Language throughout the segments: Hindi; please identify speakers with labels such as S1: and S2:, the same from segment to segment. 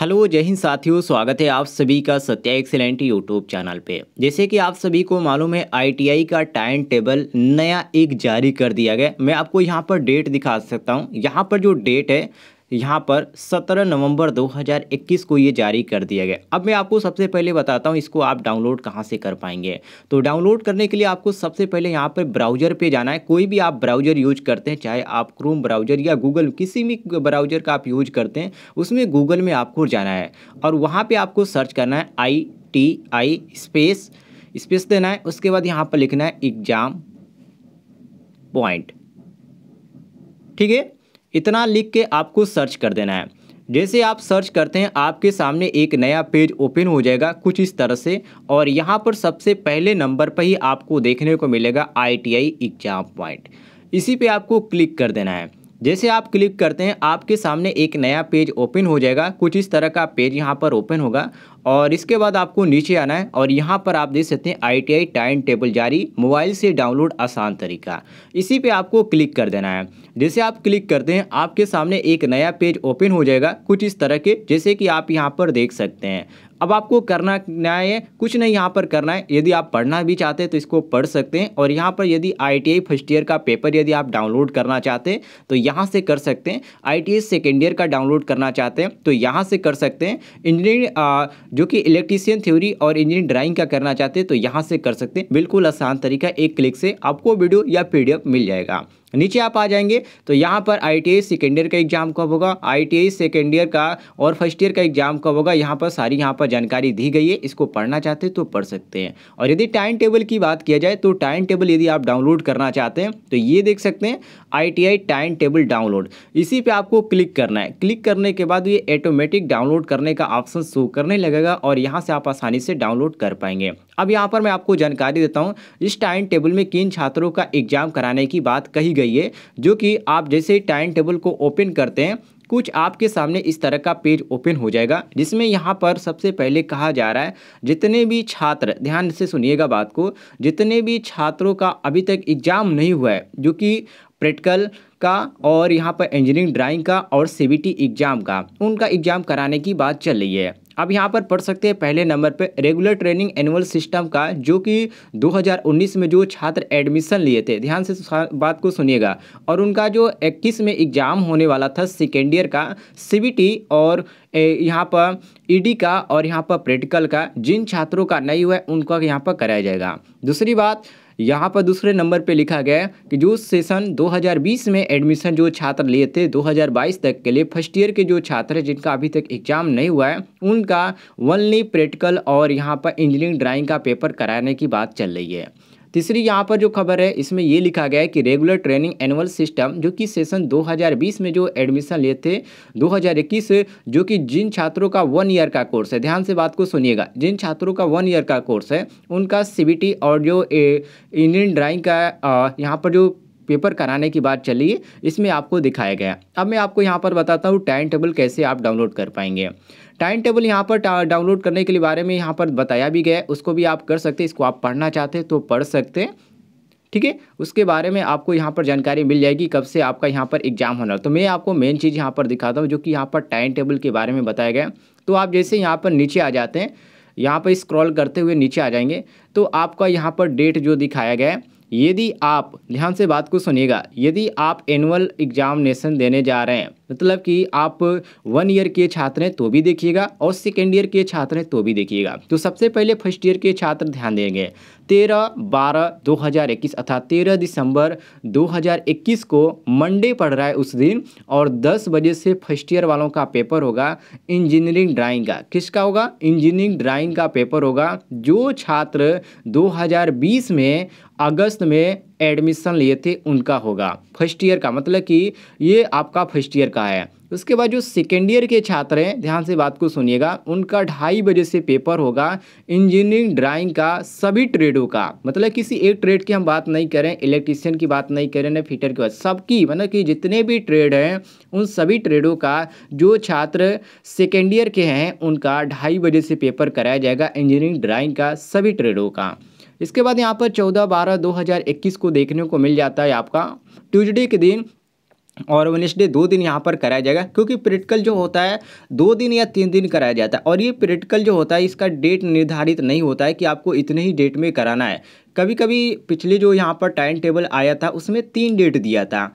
S1: हेलो जय हिंद साथियों स्वागत है आप सभी का सत्या एक्सेलेंट यूट्यूब चैनल पे जैसे कि आप सभी को मालूम है आईटीआई का टाइम टेबल नया एक जारी कर दिया गया मैं आपको यहाँ पर डेट दिखा सकता हूँ यहाँ पर जो डेट है यहाँ पर 17 नवंबर 2021 को ये जारी कर दिया गया अब मैं आपको सबसे पहले बताता हूँ इसको आप डाउनलोड कहाँ से कर पाएंगे तो डाउनलोड करने के लिए आपको सबसे पहले यहाँ पर ब्राउजर पे जाना है कोई भी आप ब्राउजर यूज करते हैं चाहे आप क्रोम ब्राउजर या गूगल किसी भी ब्राउजर का आप यूज करते हैं उसमें गूगल में आपको जाना है और वहाँ पर आपको सर्च करना है I T I space space देना है उसके बाद यहाँ पर लिखना है एग्जाम पॉइंट ठीक है इतना लिख के आपको सर्च कर देना है जैसे आप सर्च करते हैं आपके सामने एक नया पेज ओपन हो जाएगा कुछ इस तरह से और यहाँ पर सबसे पहले नंबर पर ही आपको देखने को मिलेगा I T I exam point इसी पे आपको क्लिक कर देना है जैसे आप क्लिक करते हैं आपके सामने एक नया पेज ओपन हो जाएगा कुछ इस तरह का पेज यहाँ पर ओपन होगा और इसके बाद आपको नीचे आना है और यहाँ पर आप देख सकते हैं आई टी टाइम टेबल जारी मोबाइल से डाउनलोड आसान तरीका इसी पे आपको क्लिक कर देना है जैसे आप क्लिक करते हैं आपके सामने एक नया पेज ओपन हो जाएगा कुछ इस तरह के जैसे कि आप यहाँ पर देख सकते हैं अब आपको करना न्याय है कुछ नहीं यहाँ पर करना है यदि आप पढ़ना भी चाहते हैं तो इसको पढ़ सकते हैं और यहाँ पर यदि आई फर्स्ट ईयर का पेपर यदि आप डाउनलोड करना चाहते हैं तो यहाँ से कर सकते हैं आई सेकेंड ईयर का डाउनलोड करना चाहते हैं तो यहाँ से कर सकते हैं इंजीनियरिंग जो कि इलेक्ट्रीशियन थ्योरी और इंजीनियरिंग ड्राइंग का करना चाहते हैं तो यहाँ से कर सकते हैं बिल्कुल आसान तरीका एक क्लिक से आपको वीडियो या पी मिल जाएगा नीचे आप आ जाएंगे तो यहाँ पर आई टी सेकेंड ईयर का एग्ज़ाम कब होगा आई टी सेकेंड ईयर का और फर्स्ट ईयर का एग्ज़ाम कब होगा यहाँ पर सारी यहाँ पर जानकारी दी गई है इसको पढ़ना चाहते हैं तो पढ़ सकते हैं और यदि टाइम टेबल की बात किया जाए तो टाइम टेबल यदि आप डाउनलोड करना चाहते हैं तो ये देख सकते हैं आई टाइम टेबल डाउनलोड इसी पर आपको क्लिक करना है क्लिक करने के बाद ये ऑटोमेटिक डाउनलोड करने का ऑप्शन शो करने लगेगा और यहाँ से आप आसानी से डाउनलोड कर पाएंगे अब यहाँ पर मैं आपको जानकारी देता हूँ इस टाइम टेबल में किन छात्रों का एग्ज़ाम कराने की बात कही गई है जो कि आप जैसे टाइम टेबल को ओपन करते हैं कुछ आपके सामने इस तरह का पेज ओपन हो जाएगा जिसमें यहाँ पर सबसे पहले कहा जा रहा है जितने भी छात्र ध्यान से सुनिएगा बात को जितने भी छात्रों का अभी तक एग्ज़ाम नहीं हुआ है जो कि प्रैक्टिकल का और यहाँ पर इंजीनियरिंग ड्राइंग का और सीबीटी एग्ज़ाम का उनका एग्ज़ाम कराने की बात चल रही है आप यहाँ पर पढ़ सकते हैं पहले नंबर पर रेगुलर ट्रेनिंग एनुअल सिस्टम का जो कि 2019 में जो छात्र एडमिशन लिए थे ध्यान से बात को सुनिएगा और उनका जो इक्कीस में एग्ज़ाम होने वाला था सेकेंड ईयर का सी और यहाँ पर ईडी e का और यहाँ पर प्रैक्टिकल का जिन छात्रों का नहीं हुआ है उनका यहाँ पर कराया जाएगा दूसरी बात यहाँ पर दूसरे नंबर पे लिखा गया है कि जो सेशन 2020 में एडमिशन जो छात्र लिए थे 2022 तक के लिए फर्स्ट ईयर के जो छात्र हैं जिनका अभी तक एग्जाम नहीं हुआ है उनका वनली प्रैक्टिकल और यहाँ पर इंजीनियरिंग ड्राइंग का पेपर कराने की बात चल रही है तीसरी यहाँ पर जो खबर है इसमें ये लिखा गया है कि रेगुलर ट्रेनिंग एनुअल सिस्टम जो कि सेशन 2020 में जो एडमिशन लिए थे 2021 जो कि जिन छात्रों का वन ईयर का कोर्स है ध्यान से बात को सुनिएगा जिन छात्रों का वन ईयर का कोर्स है उनका सी और जो इंडियन ड्राइंग का यहाँ पर जो पेपर कराने की बात चली है इसमें आपको दिखाया गया अब मैं आपको यहाँ पर बताता हूँ टाइम टेबल कैसे आप डाउनलोड कर पाएंगे टाइम टेबल यहाँ पर डाउनलोड करने के लिए बारे में यहाँ पर बताया भी गया उसको भी आप कर सकते इसको आप पढ़ना चाहते हैं तो पढ़ सकते हैं ठीक है उसके बारे में आपको यहाँ पर जानकारी मिल जाएगी कब से आपका यहाँ पर एग्जाम होना तो मैं आपको मेन चीज़ यहाँ पर दिखाता हूँ जो कि यहाँ पर टाइम टेबल के बारे में बताया गया तो आप जैसे यहाँ पर नीचे आ जाते हैं यहाँ पर स्क्रॉल करते हुए नीचे आ जाएंगे तो आपका यहाँ पर डेट जो दिखाया गया है यदि आप ध्यान से बात को सुनिएगा यदि आप एनुअल एग्जामिनेशन देने जा रहे हैं मतलब कि आप वन ईयर के छात्र हैं तो भी देखिएगा और सेकेंड ईयर के छात्र हैं तो भी देखिएगा तो सबसे पहले फर्स्ट ईयर के छात्र ध्यान देंगे तेरह बारह दो हज़ार इक्कीस अर्थात तेरह दिसंबर दो हज़ार इक्कीस को मंडे पड़ रहा है उस दिन और दस बजे से फर्स्ट ईयर वालों का पेपर होगा इंजीनियरिंग ड्राइंग का किसका होगा इंजीनियरिंग ड्राइंग का पेपर होगा जो छात्र 2020 में अगस्त में एडमिशन लिए थे उनका होगा फर्स्ट ईयर का मतलब कि ये आपका फर्स्ट ईयर का है उसके बाद जो सेकेंड ईयर के छात्र हैं ध्यान से बात को सुनिएगा उनका ढाई बजे से पेपर होगा इंजीनियरिंग ड्राइंग का सभी ट्रेडों का मतलब किसी एक ट्रेड की हम बात नहीं करें इलेक्ट्रीशियन की बात नहीं करें ना फिटर की बात सबकी मतलब कि जितने भी ट्रेड हैं उन सभी ट्रेडों का जो छात्र सेकेंड ईयर के हैं उनका ढाई बजे से पेपर कराया जाएगा इंजीनियरिंग ड्राइंग का सभी ट्रेडों का इसके बाद यहाँ पर चौदह बारह दो हज़ार इक्कीस को देखने को मिल जाता है आपका ट्यूजडे के दिन और वनस्डे दो दिन यहाँ पर कराया जाएगा क्योंकि प्रैक्टिकल जो होता है दो दिन या तीन दिन कराया जाता है और ये प्रैक्टिकल जो होता है इसका डेट निर्धारित नहीं होता है कि आपको इतने ही डेट में कराना है कभी कभी पिछले जो यहाँ पर टाइम टेबल आया था उसमें तीन डेट दिया था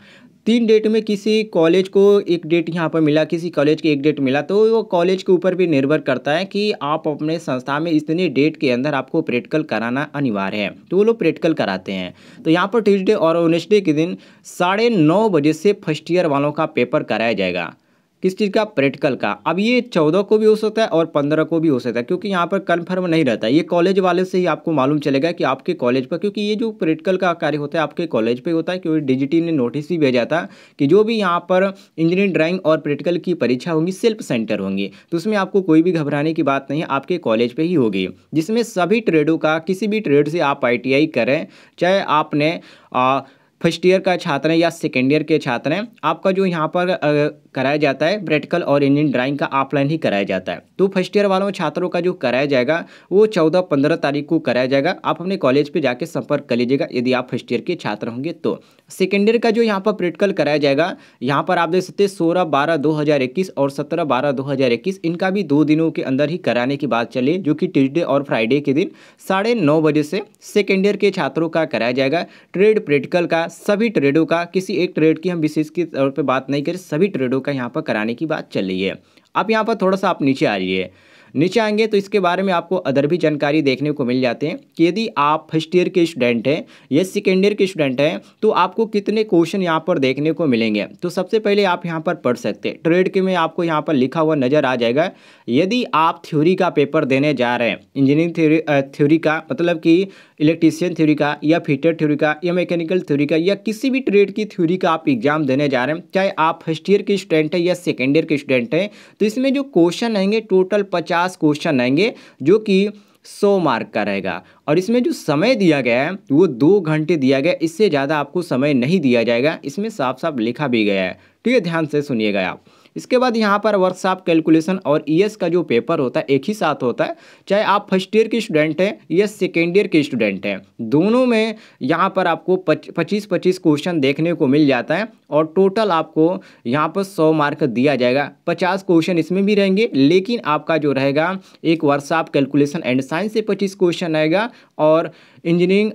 S1: तीन डेट में किसी कॉलेज को एक डेट यहाँ पर मिला किसी कॉलेज के एक डेट मिला तो वो कॉलेज के ऊपर भी निर्भर करता है कि आप अपने संस्था में इतने डेट के अंदर आपको प्रैक्टिकल कराना अनिवार्य है तो वो लोग प्रैक्टिकल कराते हैं तो यहाँ पर ट्यूजडे और वनस्डे के दिन साढ़े नौ बजे से फर्स्ट ईयर वालों का पेपर कराया जाएगा किस चीज़ का प्रैक्टिकल का अब ये चौदह को भी हो सकता है और पंद्रह को भी हो सकता है क्योंकि यहाँ पर कन्फर्म नहीं रहता है ये कॉलेज वाले से ही आपको मालूम चलेगा कि आपके कॉलेज पर क्योंकि ये जो प्रैक्टिकल का कार्य होता है आपके कॉलेज पर होता है क्योंकि डिजिटी ने नोटिस भी भेजा था कि जो भी यहाँ पर इंजीनियरिंग ड्राइंग और प्रैक्टिकल की परीक्षा होंगी सेल्फ सेंटर होंगी तो उसमें आपको कोई भी घबराने की बात नहीं है आपके कॉलेज पर ही होगी जिसमें सभी ट्रेडों का किसी भी ट्रेड से आप आई करें चाहे आपने फर्स्ट ईयर का छात्र हैं या सेकेंड ईयर के छात्र हैं आपका जो यहाँ पर कराया जाता है प्रैक्टिकल और इंजन ड्राइंग का ऑफलाइन ही कराया जाता है तो फर्स्ट ईयर वालों छात्रों का जो कराया जाएगा वो चौदह पंद्रह तारीख को कराया जाएगा आप अपने कॉलेज पर जाकर संपर्क कर लीजिएगा यदि आप फर्स्ट ईयर के छात्र होंगे तो सेकेंड ईयर का जो यहाँ पर प्रैक्टिकल कराया जाएगा यहाँ पर आप देख सकते हैं सोलह बारह दो हज़ार इक्कीस और सत्रह बारह दो हज़ार इक्कीस इनका भी दो दिनों के अंदर ही कराने की बात चले जो कि ट्यूजडे और फ्राइडे के दिन साढ़े नौ बजे से सेकेंड ईयर के छात्रों का कराया जाएगा ट्रेड प्रैक्टिकल का सभी ट्रेडों का किसी एक ट्रेड की हम विशेष के तौर पर बात नहीं करें सभी ट्रेडों का यहाँ पर कराने की बात चल रही है अब यहाँ पर थोड़ा सा आप नीचे आ रही है नीचे आएंगे तो इसके बारे में आपको अदर भी जानकारी देखने को मिल जाते हैं कि यदि आप फर्स्ट ईयर के स्टूडेंट हैं या सेकेंड ईयर के स्टूडेंट हैं तो आपको कितने क्वेश्चन यहाँ पर देखने को मिलेंगे तो सबसे पहले आप यहाँ पर पढ़ सकते हैं ट्रेड के में आपको यहाँ पर लिखा हुआ नज़र आ जाएगा यदि आप थ्योरी का पेपर देने जा रहे हैं इंजीनियरिंग थ्योरी थ्योरी का मतलब कि इलेक्ट्रीशियन थ्योरी का या फिटर थ्योरी का या मैकेनिकल थ्योरी का या किसी भी ट्रेड की थ्योरी का आप एग्जाम देने जा रहे हैं चाहे आप फर्स्ट ईयर के स्टूडेंट हैं या सेकेंड ईयर के स्टूडेंट हैं तो इसमें जो क्वेश्चन आएंगे टोटल पचास पचास क्वेश्चन आएंगे जो कि सौ मार्क का रहेगा और इसमें जो समय दिया गया है वो दो घंटे दिया गया इससे ज़्यादा आपको समय नहीं दिया जाएगा इसमें साफ साफ लिखा भी गया है ठीक है ध्यान से सुनिएगा आप इसके बाद यहाँ पर वर्कशॉप कैलकुलेशन और ई e का जो पेपर होता है एक ही साथ होता है चाहे आप फर्स्ट ईयर के स्टूडेंट हैं या सेकेंड ईयर के स्टूडेंट हैं दोनों में यहाँ पर आपको पच्चीस पच्चीस क्वेश्चन देखने को मिल जाता है और टोटल आपको यहाँ पर सौ मार्क दिया जाएगा पचास क्वेश्चन इसमें भी रहेंगे लेकिन आपका जो रहेगा एक वर्कशॉप कैलकुलेशन एंड साइंस से पच्चीस क्वेश्चन आएगा और इंजीनियरिंग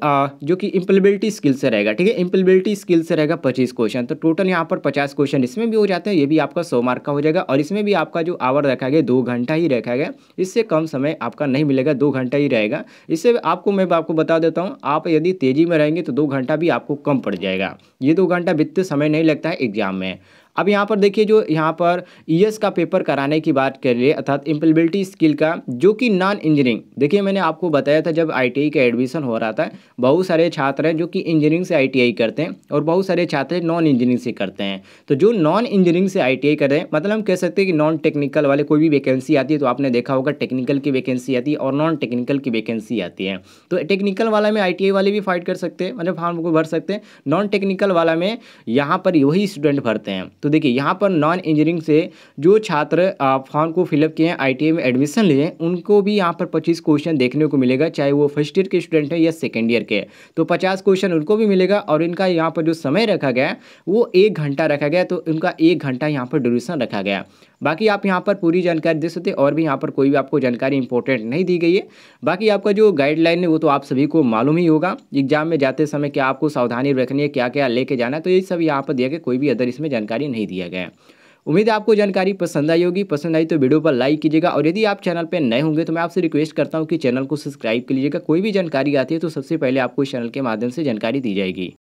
S1: जो कि इम्पलेबिलिटी स्किल से रहेगा ठीक है इम्प्लीबिलिटी स्किल से रहेगा पच्चीस क्वेश्चन तो टोटल यहाँ पर पचास क्वेश्चन इसमें भी हो जाते हैं ये भी आपका सौ मार्क का हो जाएगा और इसमें भी आपका जो आवर रखा गया दो घंटा ही रखा गया इससे कम समय आपका नहीं मिलेगा दो घंटा ही रहेगा इससे आपको मैं आपको बता देता हूँ आप यदि तेज़ी में रहेंगे तो दो घंटा भी आपको कम पड़ जाएगा ये दो घंटा वित्तीय समय नहीं लगता है एग्जाम में अब यहाँ पर देखिए जो यहाँ पर ईएस e का पेपर कराने की बात करिए अर्थात इम्पलिबिलिटी स्किल का जो कि नॉन इंजीनियरिंग देखिए मैंने आपको बताया था जब आई का एडमिशन हो रहा था बहुत सारे छात्र हैं जो कि इंजीनियरिंग से आई करते हैं और बहुत सारे छात्र नॉन इंजीनियरिंग से करते हैं तो जो नॉन इंजीनियरिंग से आई कर रहे हैं मतलब हम कह सकते हैं कि नॉन टेक्निकल वाले कोई भी वैकेंसी आती है तो आपने देखा होगा टेक्निकल की वैकेंसी आती है और नॉन टेक्निकल की वैकेंसी आती है तो टेक्निकल वाला में आई वाले भी फाइट कर सकते हैं मतलब फॉर्म को भर सकते हैं नॉन टेक्निकल वाला में यहाँ पर वही स्टूडेंट भरते हैं तो देखिए यहाँ पर नॉन इंजीनियरिंग से जो छात्र फॉर्म को फिलअप किए हैं आई में एडमिशन लिए उनको भी यहाँ पर पच्चीस क्वेश्चन देखने को मिलेगा चाहे वो फर्स्ट ईयर के स्टूडेंट हैं या सेकेंड ईयर के तो पचास क्वेश्चन उनको भी मिलेगा और इनका यहाँ पर जो समय रखा गया वो एक घंटा रखा गया तो उनका एक घंटा यहाँ पर ड्यूरेशन रखा गया बाकी आप यहाँ पर पूरी जानकारी दे सकते और भी यहाँ पर कोई भी आपको जानकारी इंपॉर्टेंट नहीं दी गई है बाकी आपका जो गाइडलाइन है वो तो आप सभी को मालूम ही होगा एग्जाम में जाते समय क्या आपको सावधानी रखनी है क्या क्या लेके जाना है तो ये सब यहाँ पर दिया गया कोई भी अदर इसमें जानकारी नहीं दिया गया उम्मीद है आपको जानकारी पसंद आई होगी पसंद आई तो वीडियो पर लाइक कीजिएगा और यदि आप चैनल पर नए होंगे तो मैं आपसे रिक्वेस्ट करता हूँ कि चैनल को सब्सक्राइब कर लीजिएगा कोई भी जानकारी आती है तो सबसे पहले आपको इस चैनल के माध्यम से जानकारी दी जाएगी